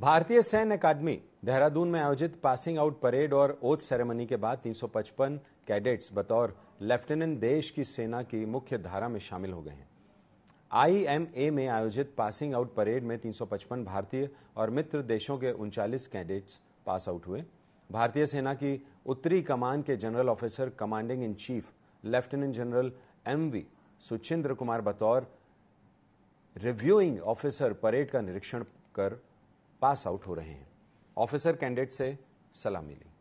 भारतीय सैन्य अकादमी देहरादून में आयोजित पासिंग आउट परेड और ओथ सेरेमनी के बाद 355 कैडेट्स बतौर लेफ्टिनेंट देश की सेना की मुख्य धारा में शामिल हो गए हैं आईएमए में आयोजित पासिंग आउट परेड में 355 भारतीय और मित्र देशों के उनचालीस कैडेट्स पास आउट हुए भारतीय सेना की उत्तरी कमान के general officer commanding in chief lieutenant general M V Suchindra Kumar बतौर रिव्यूइंग ऑफिसर परेड का निरीक्षण कर पास आउट हो रहे हैं ऑफिसर कैंडिडेट से सलाह मिली